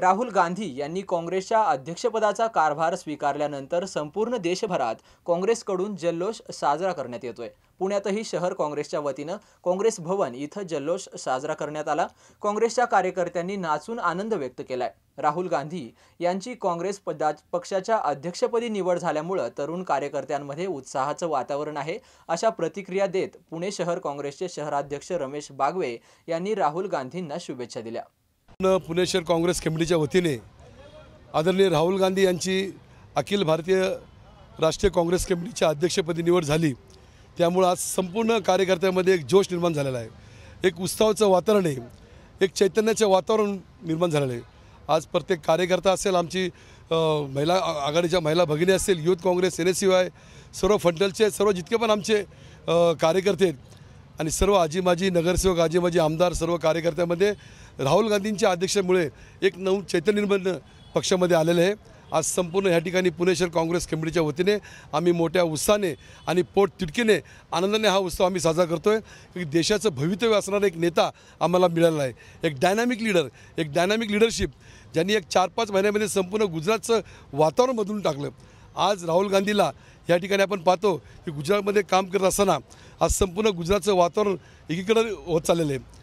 राहुल गांधी यांनी काँग्रेसच्या अध्यक्षपदाचा कारभार स्वीकारल्यानंतर संपूर्ण देशभरात काँग्रेसकडून जल्लोष साजरा करण्यात येतोय पुण्यातही शहर काँग्रेसच्या वतीनं काँग्रेस भवन इथं जल्लोष साजरा करण्यात आला काँग्रेसच्या कार्यकर्त्यांनी नाचून आनंद व्यक्त केलाय राहुल गांधी यांची काँग्रेस पदा पक्षाच्या अध्यक्षपदी निवड झाल्यामुळं तरुण कार्यकर्त्यांमध्ये उत्साहाचं वातावरण आहे अशा प्रतिक्रिया देत पुणे शहर काँग्रेसचे शहराध्यक्ष रमेश बागवे यांनी राहुल गांधींना शुभेच्छा दिल्या पुणे शहर काँग्रेस कमिटीच्या वतीने आदरणीय राहुल गांधी यांची अखिल भारतीय राष्ट्रीय काँग्रेस कमिटीच्या अध्यक्षपदी निवड झाली त्यामुळं आज संपूर्ण कार्यकर्त्यांमध्ये एक जोश निर्माण झालेला आहे एक उत्साहाचं वातावरण आहे एक चैतन्याचं वातावरण निर्माण झालेलं आहे आज प्रत्येक कार्यकर्ता असेल आमची महिला आघाडीच्या महिला भगिनी असेल युथ काँग्रेस एन सर्व फंटलचे सर्व जितके पण आमचे कार्यकर्ते आहेत आणि सर्व माजी नगरसेवक माजी आमदार सर्व कार्यकर्त्यामध्ये राहुल गांधींच्या अध्यक्षामुळे एक नऊ चैतन्य पक्षामध्ये आलेले आहे आज संपूर्ण ह्या ठिकाणी पुणे शहर काँग्रेस कमिटीच्या वतीने आम्ही मोठ्या उत्साहाने आणि पोटतिडकीने आनंदाने हा उत्सव आम्ही साजरा करतो आहे की देशाचं भवितव्य असणारा एक नेता आम्हाला मिळाला आहे एक डायनामिक लीडर एक डायनामिक लीडरशिप ज्यांनी एक चार पाच महिन्यामध्ये संपूर्ण गुजरातचं वातावरण बदलून टाकलं आज राहुल गांधीला या ठिकाणी आपण पाहतो की गुजरातमध्ये काम करत असताना आज संपूर्ण गुजरातचं वातावरण एकीकडं होत चाललेलं आहे